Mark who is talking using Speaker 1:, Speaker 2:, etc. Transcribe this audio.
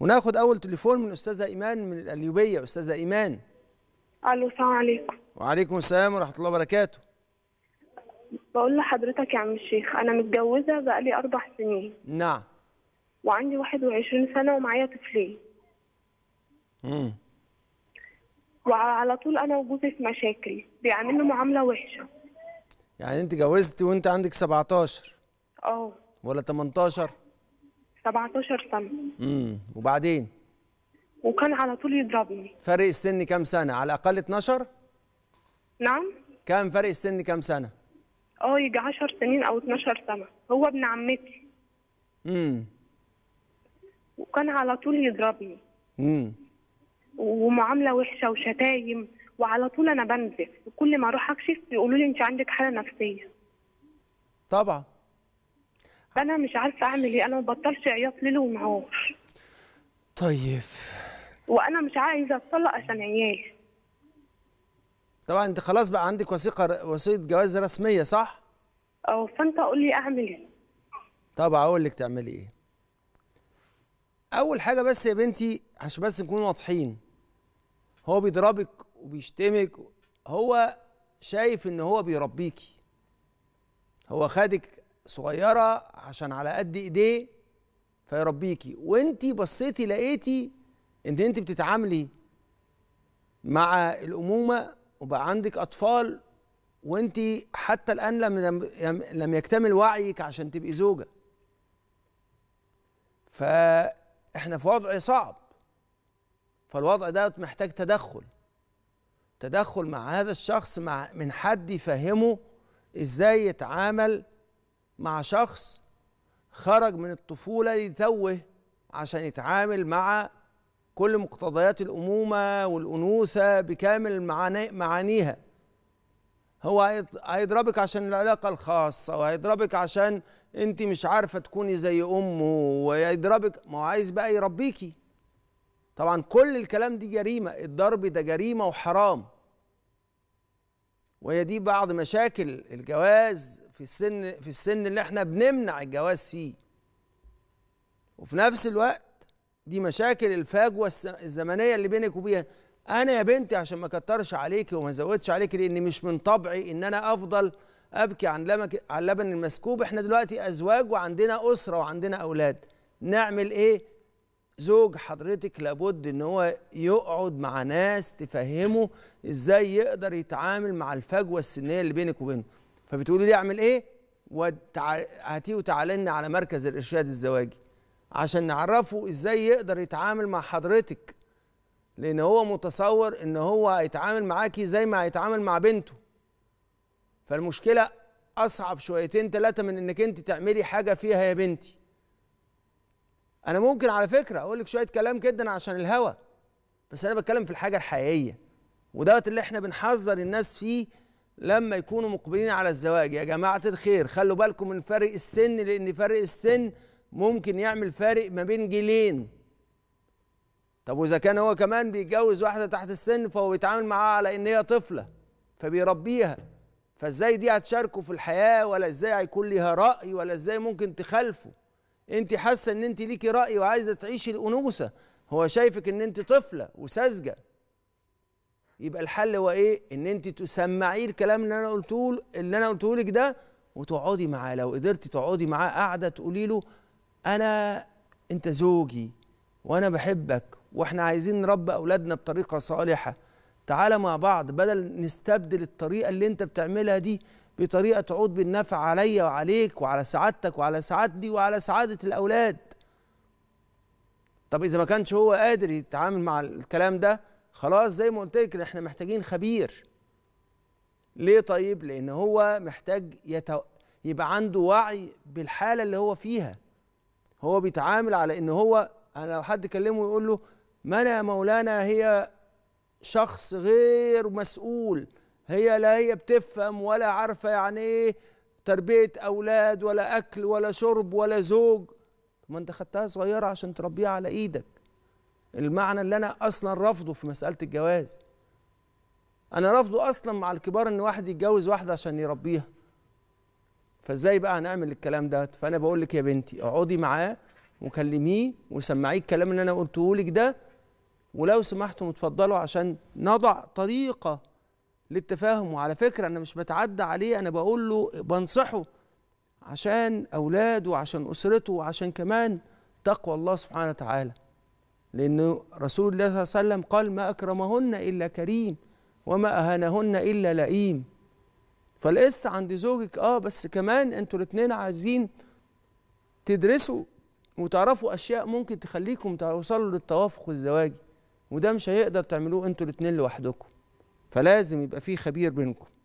Speaker 1: وناخد اول تليفون من استاذه ايمان من الايوبيه استاذه ايمان
Speaker 2: الو السلام عليكم
Speaker 1: وعليكم السلام ورحمه الله وبركاته
Speaker 2: بقول لحضرتك يا عم الشيخ انا متجوزه بقالي اربع سنين نعم وعندي 21 سنه ومعايا طفلين امم وعلى طول انا وجوزي في مشاكل بيعاملني معامله وحشه
Speaker 1: يعني انت اتجوزتي وانت عندك 17 اه ولا 18
Speaker 2: 17 سنه
Speaker 1: امم وبعدين
Speaker 2: وكان على طول يضربني
Speaker 1: فرق السن كام سنه على الاقل 12 نعم كان فرق السن كام سنه
Speaker 2: اه يجي 10 سنين او 12 سنه هو ابن عمتي امم وكان على طول يضربني امم ومعامله وحشه وشتايم وعلى طول انا بنزف وكل ما اروح اكشف يقولوا لي انت عندك حاله نفسيه طبعا انا مش عارفه اعمل ايه انا ما بطلش عياط ليل ونهار طيب وانا مش عايزه اتطلق عشان عيالي
Speaker 1: طبعا انت خلاص بقى عندك وثيقه وثيقه جواز رسميه صح
Speaker 2: اه فانت قول لي اعمل ايه
Speaker 1: طب هقول لك تعملي ايه اول حاجه بس يا بنتي عشان بس نكون واضحين هو بيضربك وبيشتمك هو شايف ان هو بيربيكي هو خدك صغيره عشان على قد ايديه فيربيكي وانت بصيتي لقيتي ان انت بتتعاملي مع الامومه وبقى عندك اطفال وانت حتى الان لم لم يكتمل وعيك عشان تبقي زوجه فاحنا في وضع صعب فالوضع ده محتاج تدخل تدخل مع هذا الشخص مع من حد يفهمه ازاي يتعامل مع شخص خرج من الطفولة لتوه عشان يتعامل مع كل مقتضيات الأمومة والأنوثة بكامل معانيها هو هيضربك عشان العلاقة الخاصة وهيضربك عشان انت مش عارفة تكوني زي أمه وهيضربك ما هو عايز بقى يربيكي طبعا كل الكلام دي جريمة الضرب ده جريمة وحرام وهي دي بعض مشاكل الجواز في السن في السن اللي احنا بنمنع الجواز فيه وفي نفس الوقت دي مشاكل الفجوه الزمنيه اللي بينك وبينها انا يا بنتي عشان ما كترش عليكي وما زودش عليكي لان مش من طبعي ان انا افضل ابكي عن لمك عن لبن المسكوب احنا دلوقتي ازواج وعندنا اسره وعندنا اولاد نعمل ايه زوج حضرتك لابد ان هو يقعد مع ناس تفهمه ازاي يقدر يتعامل مع الفجوه السنيه اللي بينك وبينه فبتقولوا لي اعمل ايه وتع... هاتيه وتعالى لنا على مركز الارشاد الزواجي عشان نعرفه ازاي يقدر يتعامل مع حضرتك لان هو متصور ان هو هيتعامل معاكي زي ما هيتعامل مع بنته فالمشكله اصعب شويتين ثلاثه من انك انت تعملي حاجه فيها يا بنتي انا ممكن على فكره اقول لك شويه كلام جدا عشان الهوى بس انا بتكلم في الحاجه الحقيقيه ودوت اللي احنا بنحذر الناس فيه لما يكونوا مقبلين على الزواج يا جماعة الخير خلوا بالكم من فرق السن لأن فرق السن ممكن يعمل فارق ما بين جيلين طب وإذا كان هو كمان بيتجوز واحدة تحت السن فهو بيتعامل معاها على إن هي طفلة فبيربيها فإزاي دي هتشاركه في الحياة ولا إزاي هيكون ليها رأي ولا إزاي ممكن تخالفه أنت حاسة إن أنت ليكي رأي وعايزة تعيشي الأنوثة هو شايفك إن أنت طفلة وساذجة يبقى الحل هو ايه ان انت تسمعيه الكلام اللي انا قلته اللي انا قلته لك ده وتقعدي معاه لو قدرتي تقعدي معاه قاعده تقولي له انا انت زوجي وانا بحبك واحنا عايزين نربي اولادنا بطريقه صالحه تعالى مع بعض بدل نستبدل الطريقه اللي انت بتعملها دي بطريقه تعود بالنفع عليا وعليك وعلى سعادتك وعلى سعادتي وعلى سعاده الاولاد طب اذا ما كانش هو قادر يتعامل مع الكلام ده خلاص زي ما قلت لك احنا محتاجين خبير ليه طيب لان هو محتاج يتو... يبقى عنده وعي بالحاله اللي هو فيها هو بيتعامل على ان هو انا لو حد كلمه يقول له منى يا مولانا هي شخص غير مسؤول هي لا هي بتفهم ولا عارفه يعني ايه تربيه اولاد ولا اكل ولا شرب ولا زوج ما انت خدتها صغيره عشان تربيها على ايدك المعنى اللي انا اصلا رافضه في مساله الجواز انا رافضه اصلا مع الكبار ان واحد يتجوز واحده عشان يربيها فازاي بقى هنعمل الكلام ده فانا بقول لك يا بنتي اقعدي معاه وكلميه وسمعيه الكلام اللي انا قلته لك ده ولو سمحتم اتفضلوا عشان نضع طريقه للتفاهم وعلى فكره انا مش بتعدى عليه انا بقول له بنصحه عشان اولاده وعشان اسرته وعشان كمان تقوى الله سبحانه وتعالى لأن رسول الله صلى الله عليه وسلم قال ما أكرمهن إلا كريم وما أهانهن إلا لئيم فالقس عند زوجك اه بس كمان انتوا الاتنين عايزين تدرسوا وتعرفوا أشياء ممكن تخليكم توصلوا للتوافق الزواجي وده مش هيقدر تعملوه انتوا الاتنين لوحدكم فلازم يبقى في خبير بينكم